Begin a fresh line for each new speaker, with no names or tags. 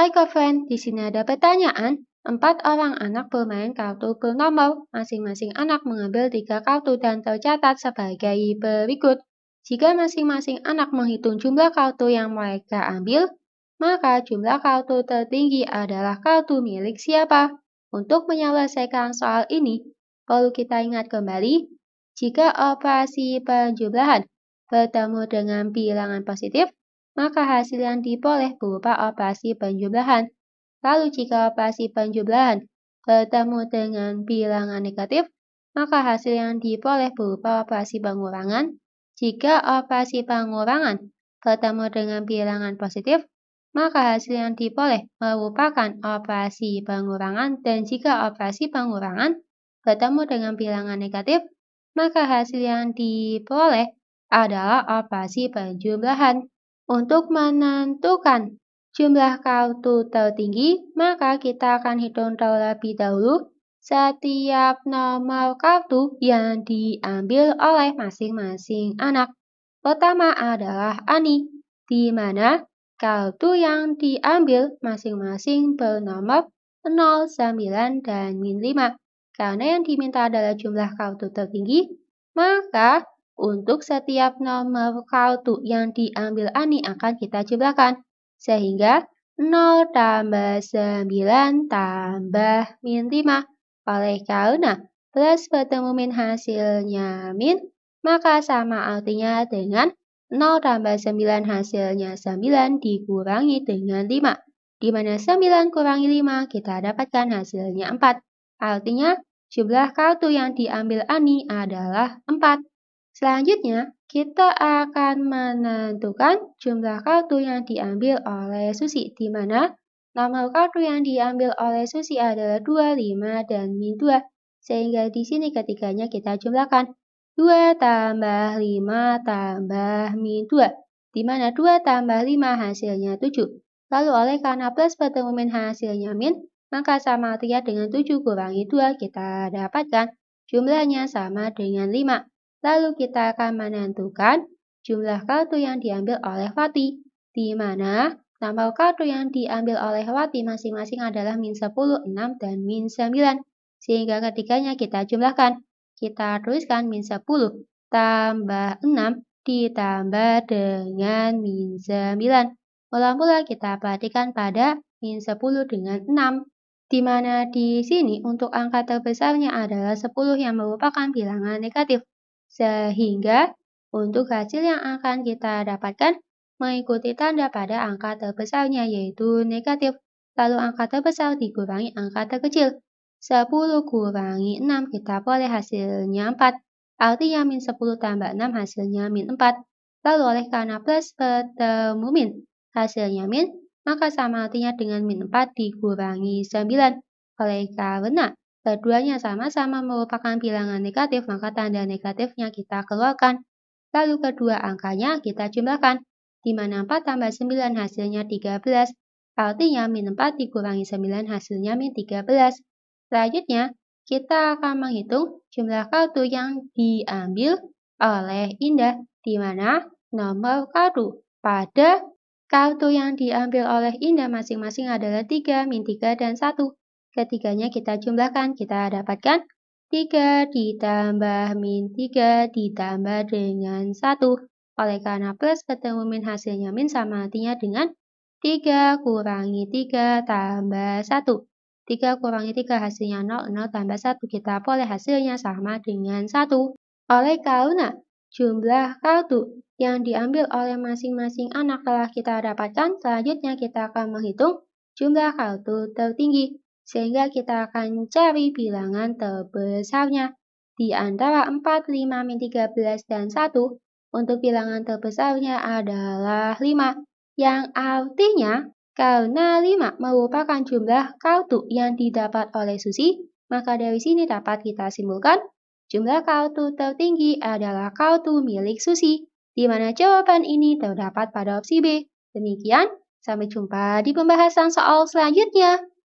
Hai Kofren, di sini ada pertanyaan. Empat orang anak bermain kartu bernomor. Masing-masing anak mengambil tiga kartu dan tercatat sebagai berikut. Jika masing-masing anak menghitung jumlah kartu yang mereka ambil, maka jumlah kartu tertinggi adalah kartu milik siapa. Untuk menyelesaikan soal ini, perlu kita ingat kembali, jika operasi penjumlahan bertemu dengan bilangan positif, maka hasil yang diperoleh berupa operasi penjumlahan. Lalu jika operasi penjumlahan bertemu dengan bilangan negatif, maka hasil yang diperoleh berupa operasi pengurangan. Jika operasi pengurangan bertemu dengan bilangan positif, maka hasil yang diperoleh merupakan operasi pengurangan dan jika operasi pengurangan bertemu dengan bilangan negatif, maka hasil yang diperoleh adalah operasi penjumlahan. Untuk menentukan jumlah kartu tertinggi, maka kita akan hitung terlebih dahulu setiap nomor kartu yang diambil oleh masing-masing anak. Pertama adalah Ani, di mana kartu yang diambil masing-masing bernomor 0, 9, dan 5. Karena yang diminta adalah jumlah kartu tertinggi, maka untuk setiap nomor kaldu yang diambil Ani akan kita jumlahkan. Sehingga 0 tambah 9 tambah min 5. Oleh karena plus bertemu min hasilnya min, maka sama artinya dengan 0 tambah 9 hasilnya 9 dikurangi dengan 5. Di mana 9 kurangi 5 kita dapatkan hasilnya 4. Artinya jumlah kartu yang diambil Ani adalah 4. Selanjutnya, kita akan menentukan jumlah kartu yang diambil oleh Susi, di mana nomor kartu yang diambil oleh Susi adalah 2, 5, dan min 2. Sehingga di sini ketiganya kita jumlahkan. 2 tambah 5 tambah min 2, di mana 2 tambah 5 hasilnya 7. Lalu oleh karena plus bertemu min hasilnya min, maka sama artinya dengan 7 kurangi 2 kita dapatkan jumlahnya sama dengan 5. Lalu kita akan menentukan jumlah kartu yang diambil oleh Wati, di mana tambah kartu yang diambil oleh Wati masing-masing adalah min 10, 6, dan min 9. Sehingga ketiganya kita jumlahkan. Kita tuliskan min 10 tambah 6 ditambah dengan min 9. mula pula kita perhatikan pada min 10 dengan 6 di mana di sini untuk angka terbesarnya adalah 10 yang merupakan bilangan negatif sehingga untuk hasil yang akan kita dapatkan mengikuti tanda pada angka terbesarnya yaitu negatif, lalu angka terbesar dikurangi angka terkecil. 10 kurangi 6 kita peroleh hasilnya 4, artinya min 10 tambah 6 hasilnya min 4. Lalu oleh karena plus bertemu min, hasilnya min, maka sama artinya dengan min 4 dikurangi 9. Oleh karena Keduanya sama-sama merupakan bilangan negatif, maka tanda negatifnya kita keluarkan. Lalu kedua angkanya kita jumlahkan, di mana 4 tambah 9 hasilnya 13, artinya min 4 dikurangi 9 hasilnya min 13. Selanjutnya, kita akan menghitung jumlah kartu yang diambil oleh Indah, di mana nomor kartu pada kartu yang diambil oleh Indah masing-masing adalah 3, min 3, dan 1 Ketiganya kita jumlahkan, kita dapatkan 3 ditambah min 3 ditambah dengan 1. Oleh karena plus ketemu min hasilnya min sama artinya dengan 3 kurangi 3 tambah 1. 3 kurangi 3 hasilnya 0, 0 tambah 1 kita boleh hasilnya sama dengan 1. Oleh karena jumlah kartu yang diambil oleh masing-masing anak telah kita dapatkan, selanjutnya kita akan menghitung jumlah kartu tertinggi sehingga kita akan cari bilangan terbesarnya di antara 4, 5, 13, dan 1 untuk bilangan terbesarnya adalah 5, yang artinya karena 5 merupakan jumlah kartu yang didapat oleh Susi, maka dari sini dapat kita simpulkan jumlah kartu tertinggi adalah kartu milik Susi, di mana jawaban ini terdapat pada opsi B. Demikian, sampai jumpa di pembahasan soal selanjutnya.